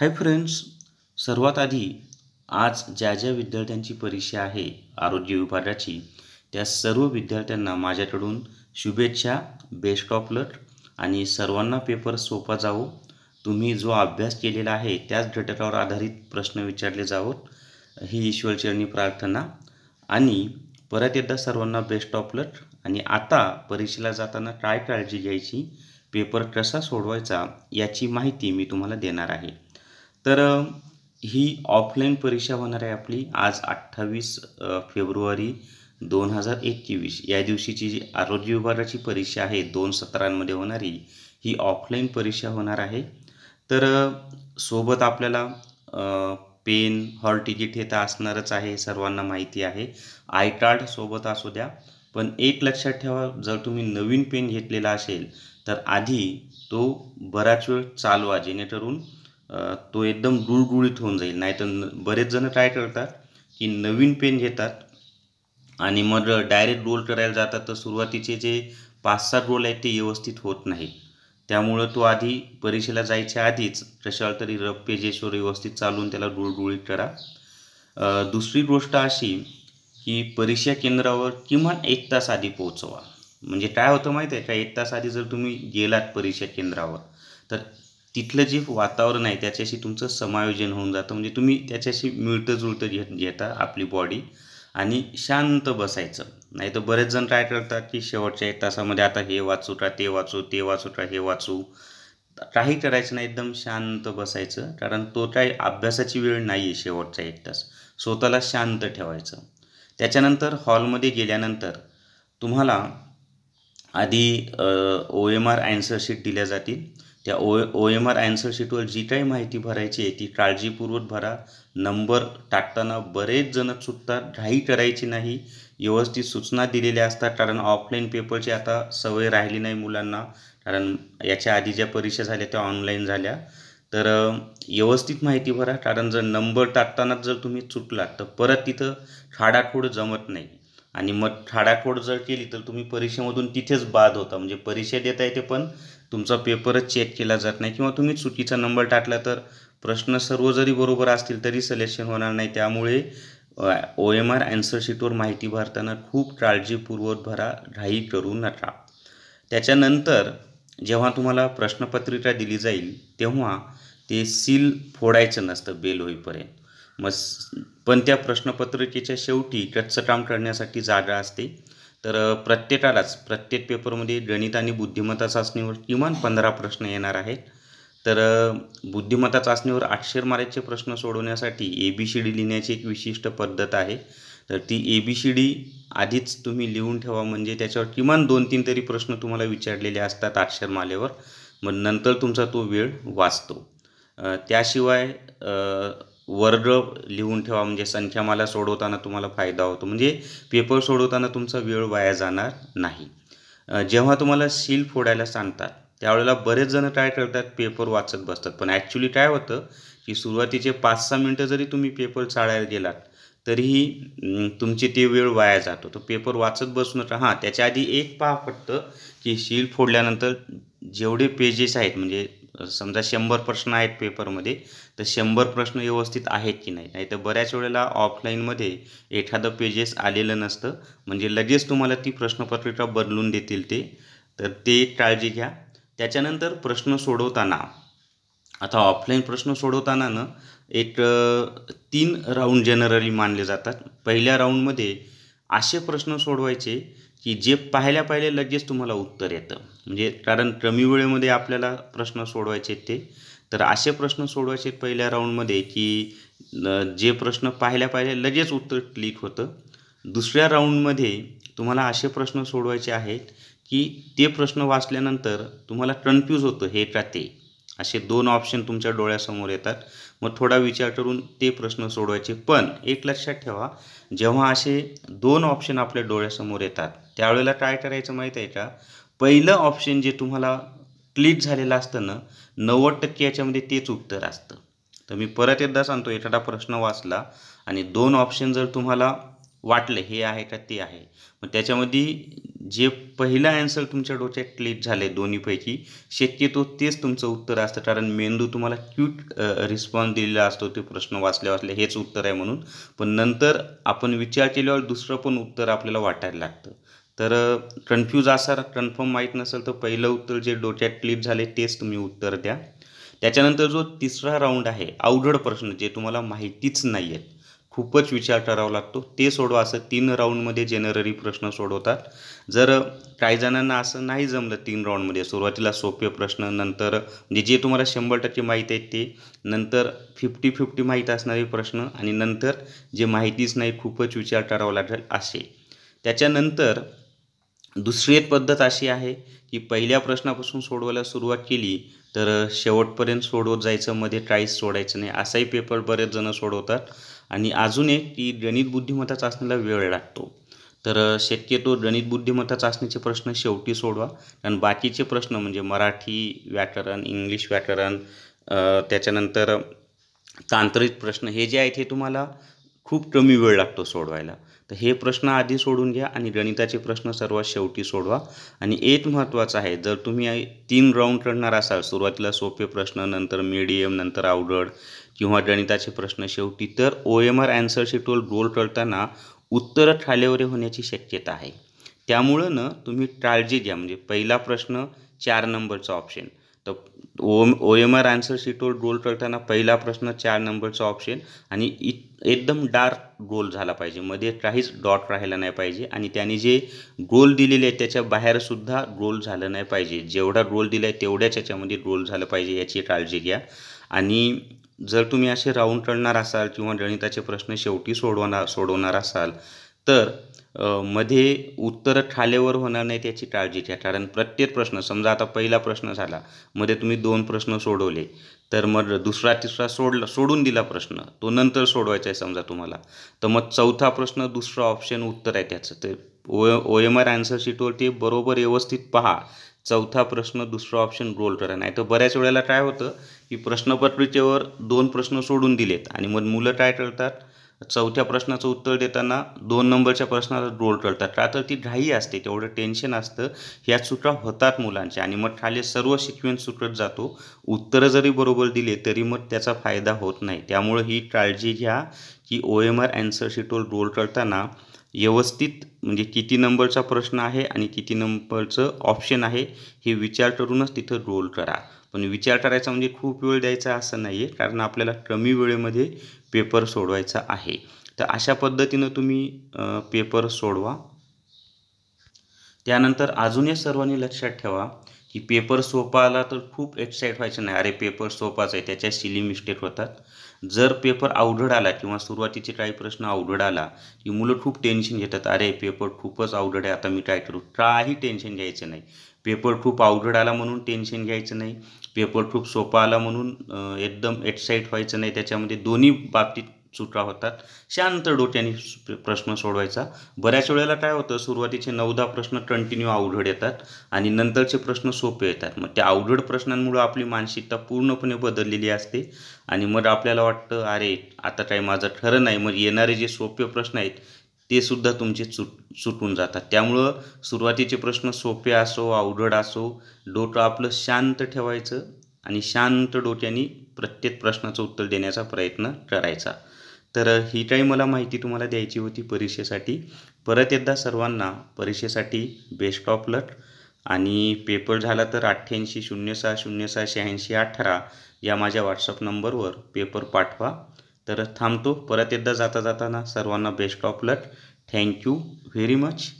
hi friends सर्वात आधी आज ज्या ज्या विद्यार्थ्यांची परीक्षा आहे आरोग्य विभागाची त्या सर्व विद्यार्थ्यांना माझ्याकडून शुभेच्छा बेस्ट ऑफ लट आणि सर्वांना पेपर सोपा जावो तुम्ही जो अभ्यास केलेला आहे त्याच घटकावर आधारित प्रश्न विचारले जावोत ही ईश्वरचरणी प्रार्थना आणि परत एकदा सर्वांना बेस्ट ऑफ लट आणि आता परीक्षेला जाताना काय काळजी घ्यायची पेपर कसा सोडवायचा याची माहिती मी तुम्हाला देणार आहे तर ही ऑफलाईन परीक्षा होणार आहे आपली आज अठ्ठावीस फेब्रुवारी दोन हजार एकवीस या दिवशीची जी आरोग्य विभागाची परीक्षा आहे दोन सत्रांमध्ये होणारी ही ऑफलाईन परीक्षा होणार आहे तर सोबत आपल्याला पेन हॉल तिकीट हे तर असणारच आहे सर्वांना माहिती आहे आय कार्ड सोबत असू द्या पण एक लक्षात ठेवा जर तुम्ही नवीन पेन घेतलेला असेल तर आधी तो बराच वेळ चालवा जेणेकरून तो एकदम गुळगुळीत होऊन जाईल नाहीतर बरेच जण काय करतात की नवीन पेन घेतात आणि मग डायरेक्ट रोल करायला जातात तर सुरुवातीचे जे पाच सात रोल आहेत ते व्यवस्थित होत नाही त्यामुळं तो आधी परीक्षेला जायच्या आधीच कशाला तरी रफ पेजेसवर व्यवस्थित चालून त्याला गुळगुळीत करा दुसरी गोष्ट अशी की परीक्षा केंद्रावर किमान एक तास आधी पोहोचवा म्हणजे काय होतं माहीत आहे का एक तास आधी जर तुम्ही गेलात परीक्षा केंद्रावर तर तिथलं जे वातावरण आहे त्याच्याशी तुमचं समायोजन होऊन जातं म्हणजे तुम्ही त्याच्याशी मिळतं जुळतं घेत घेता आपली बॉडी आणि शांत बसायचं नाही तर बरेच जण काय करतात की शेवटच्या एक तासामध्ये आता हे वाचू ट्रा ते वाचू ते वाचू टा हे वाचू काही करायचं नाही एकदम शांत बसायचं कारण तो काय अभ्यासाची वेळ नाही आहे शेवटचा एक तास स्वतःला शांत ठेवायचं त्याच्यानंतर हॉलमध्ये गेल्यानंतर तुम्हाला आधी ओ एम आर ॲन्सरशीट दिल्या जातील त्या O O M R answer शीटवर जी काही माहिती भरायची आहे ती काळजीपूर्वक भरा नंबर टाकताना बरेच जण चुकतात घाई करायची नाही व्यवस्थित सूचना दिलेल्या असतात कारण ऑफलाईन पेपरची आता सवय राहिली नाही मुलांना कारण याच्या आधी ज्या परीक्षा झाल्या त्या ऑनलाईन झाल्या तर व्यवस्थित माहिती भरा कारण जर नंबर टाकतानाच जर तुम्ही चुकलात तर परत तिथं खाडाखोड जमत नाही आणि मग खाडाखोड जर केली तर तुम्ही परीक्षेमधून तिथेच बाद होता म्हणजे परीक्षा देता येते पण तुमचा पेपरच चेक केला जात नाही किंवा तुम्ही चुकीचा नंबर टाकला तर प्रश्न सर्व जरी बरोबर असतील तरी सलेक्शन होणार नाही त्यामुळे ओ एम आर ॲन्सरशीटवर माहिती भरताना खूप काळजीपूर्वक भरा घाई करू नका त्याच्यानंतर जेव्हा तुम्हाला प्रश्नपत्रिका दिली जाईल तेव्हा ते सील फोडायचं नसतं बेल होईपर्यंत मग पण त्या प्रश्नपत्रिकेच्या शेवटी कच्चं काम करण्यासाठी जागा असते तर प्रत्येकालाच प्रत्येक पेपरमध्ये गणित आणि बुद्धिमत्ता चाचणीवर किमान पंधरा प्रश्न येणार आहेत तर बुद्धिमत्ता चाचणीवर आठशेर प्रश्न सोडवण्यासाठी ए बी सी डी लिहिण्याची एक विशिष्ट पद्धत आहे तर ती ए बी सी डी आधीच तुम्ही लिहून ठेवा म्हणजे त्याच्यावर किमान दोन तीन तरी प्रश्न तुम्हाला विचारलेले असतात अक्षरमालेवर मग नंतर तुमचा तो वेळ वाचतो त्याशिवाय वर्ग लिहून ठेवा म्हणजे संख्यामाला सोडवताना तुम्हाला फायदा होतो म्हणजे पेपर सोडवताना तुमचा वेळ वाया जाणार नाही जेव्हा तुम्हाला सील फोडायला सांगतात त्यावेळेला बरेच जण काय करतात पेपर वाचत बसतात पण ॲक्च्युली काय होतं की सुरुवातीचे पाच सहा मिनटं जरी तुम्ही पेपर चाळायला गेलात तरीही तुमची ते वेळ वाया जातो तो पेपर वाचत बसू हां त्याच्या आधी एक पहा फक्त की सील फोडल्यानंतर जेवढे पेजेस आहेत म्हणजे समजा शंभर प्रश्न आहेत पेपरमध्ये तर शंभर प्रश्न व्यवस्थित आहेत की नाही नाही तर बऱ्याच वेळेला ऑफलाईनमध्ये एखादं पेजेस आलेलं नसतं म्हणजे लगेच तुम्हाला ती प्रश्नपत्रिका बदलून देतील ते तर ते काळजी घ्या त्याच्यानंतर प्रश्न सोडवताना आता ऑफलाईन प्रश्न सोडवताना ना एक तीन राऊंड जनरली मानले जातात पहिल्या राऊंडमध्ये असे प्रश्न सोडवायचे की जे पाहिल्या पाहिले लगेच तुम्हाला उत्तर येतं म्हणजे कारण कमी वेळेमध्ये आपल्याला प्रश्न सोडवायचे ते तर असे प्रश्न सोडवायचे पहिल्या राऊंडमध्ये की जे प्रश्न पाहिल्या पाहिले लगेच उत्तर क्लिक होतं दुसऱ्या राऊंडमध्ये तुम्हाला असे प्रश्न सोडवायचे आहेत की ते प्रश्न वाचल्यानंतर तुम्हाला कन्फ्यूज होतं हे का ते असे दोन ऑप्शन तुमच्या डोळ्यासमोर येतात मग थोडा विचार करून ते प्रश्न सोडवायचे पण एक लक्षात ठेवा जेव्हा असे दोन ऑप्शन आपल्या डोळ्यासमोर येतात त्यावेळेला काय करायचं माहीत आहे का पहिलं ऑप्शन जे तुम्हाला क्लिक झालेलं असतं ना नव्वद टक्के याच्यामध्ये तेच उत्तर असतं तर मी परत एकदा सांगतो एखादा प्रश्न वाचला आणि दोन ऑप्शन जर तुम्हाला वाटलं हे आहे का ते आहे मग त्याच्यामध्ये जे पहिला ॲन्सर तुमच्या डोक्यात क्लिक झाले दोन्हीपैकी शक्यतो तेच तुमचं उत्तर असतं कारण मेंदू तुम्हाला क्यूट रिस्पॉन्स दिलेला असतो ते प्रश्न वाचल्या वाचले हेच उत्तर आहे म्हणून पण नंतर आपण विचार केल्यावर दुसरं पण उत्तर आपल्याला वाटायला लागतं तर कन्फ्यूज असाल कन्फर्म माहीत नसेल तर पहिलं उत्तर जे डोक्यात क्लिप झाले तेच तुम्ही उत्तर द्या त्याच्यानंतर जो तिसरा राऊंड आहे अवघड प्रश्न जे तुम्हाला माहितीच नाही आहेत खूपच विचार करावा लागतो ते सोडवा असं तीन राऊंडमध्ये जेनररी प्रश्न सोडवतात जर काही जणांना असं नाही जमलं तीन राऊंडमध्ये सुरुवातीला सोपे प्रश्न नंतर म्हणजे जे तुम्हाला शंभर टक्के माहीत आहेत ते नंतर फिफ्टी फिफ्टी माहीत असणारे प्रश्न आणि नंतर जे माहितीच नाही खूपच विचार करावा लागेल असे त्याच्यानंतर दुसरी एक पद्धत अशी आहे की पहिल्या प्रश्नापासून सोडवायला सुरुवात केली तर शेवटपर्यंत सोडवत जायचं मध्ये काहीच सोडायचं नाही असाही पेपर बरेच जणं सोडवतात आणि अजून एक की गणित बुद्धिमत्ता चाचणीला वेळ लागतो तर शक्यतो गणित बुद्धिमत्ता चाचणीचे प्रश्न शेवटी सोडवा कारण बाकीचे प्रश्न म्हणजे मराठी व्याकरण इंग्लिश व्याकरण त्याच्यानंतर तांत्रिक प्रश्न हे जे आहेत हे तुम्हाला खूप कमी वेळ लागतो सोडवायला तर हे प्रश्न आधी सोडून घ्या आणि गणिताचे प्रश्न सर्वात शेवटी सोडवा आणि एक महत्त्वाचं आहे जर तुम्ही तीन राऊंड करणार असाल सुरुवातीला सोपे प्रश्न नंतर मीडियम नंतर अवघड किंवा गणिताचे प्रश्न शेवटी तर ओ एम आर अॅन्सरशी टोल रोल करताना उत्तरं ठालेवरे होण्याची शक्यता आहे त्यामुळं ना तुम्ही काळजी घ्या म्हणजे पहिला प्रश्न चार नंबरचा ऑप्शन तर ओम ओ एम आर आन्सर शीटवर रोल करताना पहिला प्रश्न चार नंबरचा ऑप्शन आणि इत एकदम डार्क रोल झाला पाहिजे मध्ये काहीच डॉट राहिला नाही पाहिजे आणि त्याने जे गोल दिलेले आहे त्याच्या बाहेरसुद्धा गोल झालं नाही पाहिजे जेवढा गोल दिला आहे तेवढ्याच याच्यामध्ये गोल झालं पाहिजे याची काळजी घ्या आणि जर तुम्ही असे राऊंड करणार असाल किंवा गणिताचे प्रश्न शेवटी सोडवणार सोडवणार असाल तर मध्ये उत्तरं ठालेवर होणार नाही त्याची काळजी घ्या कारण प्रत्येक प्रश्न समजा आता पहिला प्रश्न झाला मध्ये तुम्ही दोन प्रश्न सोडवले तर मग दुसरा तिसरा सोडला सोडून दिला प्रश्न तो नंतर सोडवायचा आहे समजा तुम्हाला तर मग चौथा प्रश्न दुसरा ऑप्शन उत्तर आहे त्याचं ते O O M R answer शीटवरती बरोबर व्यवस्थित पहा चौथा प्रश्न दुसरा ऑप्शन रोल करा नाही तर बऱ्याच वेळेला काय होतं की प्रश्नपत्रिकेवर दोन प्रश्न सोडून दिलेत आणि मग मुलं काय करतात चौथ्या प्रश्नाचं उत्तर देताना दोन नंबरच्या प्रश्नाला रोल टळतात का तर ती घाई असते तेवढं टेन्शन असतं ह्या चुका होतात मुलांच्या आणि मग खाली सर्व सिक्वेन्स सुटत जातो उत्तरं जरी बरोबर दिले तरी मग त्याचा फायदा होत नाही त्यामुळे ही काळजी घ्या की ओ एम आर अँसर शीटवर रोल करताना व्यवस्थित म्हणजे किती नंबरचा प्रश्न आहे आणि किती नंबरचं ऑप्शन आहे हे विचार करूनच तिथं रोल करा पण विचार करायचा म्हणजे खूप वेळ द्यायचा असं नाही आहे कारण आपल्याला कमी वेळेमध्ये पेपर सोडवायचा आहे तर अशा पद्धतीनं तुम्ही पेपर सोडवा त्यानंतर अजून या सर्वांनी लक्षात ठेवा की पेपर सोपा आला तर खूप एक्साईट व्हायचं नाही अरे पेपर सोपाच आहे त्याच्या सिली मिस्टेक होतात जर पेपर अवघड आला किंवा सुरुवातीचे काही प्रश्न अवघड आला की मुलं खूप टेन्शन घेतात अरे पेपर खूपच अवघड आहे आता मी काय करू काही टेन्शन घ्यायचं नाही पेपर खूप अवघड आला म्हणून टेन्शन घ्यायचं नाही पेपर खूप सोपा आला म्हणून एकदम एक्साईट व्हायचं नाही त्याच्यामध्ये दोन्ही बाबतीत चुका होतात शांत डोक्याने प्रश्न सोडवायचा बऱ्याच वेळेला काय होतं सुरुवातीचे नऊ दहा प्रश्न कंटिन्यू अवघड येतात आणि नंतरचे प्रश्न सोपे येतात मग त्या अवघड प्रश्नांमुळे आपली मानसिकता पूर्णपणे बदललेली असते आणि मग आपल्याला वाटतं अरे आता काय माझं खरं नाही मग येणारे जे सोपे प्रश्न आहेत ते सुद्धा तुमचे चुट सुटून जातात त्यामुळं सुरुवातीचे प्रश्न सोपे असो अवघड असो डोकं आपलं शांत ठेवायचं आणि शांत डोक्याने प्रत्येक प्रश्नाचं उत्तर देण्याचा प्रयत्न करायचा तर ही काही मला माहिती तुम्हाला द्यायची होती परीक्षेसाठी परत एकदा सर्वांना परीक्षेसाठी बेस्ट ऑफ लक आणि पेपर झाला तर अठ्ठ्याऐंशी शून्य सहा शून्य सहा शहाऐंशी अठरा या माझ्या व्हॉट्सअप नंबरवर पेपर पाठवा तर थांबतो परत एकदा जाता जाताना सर्वांना best of luck thank you very much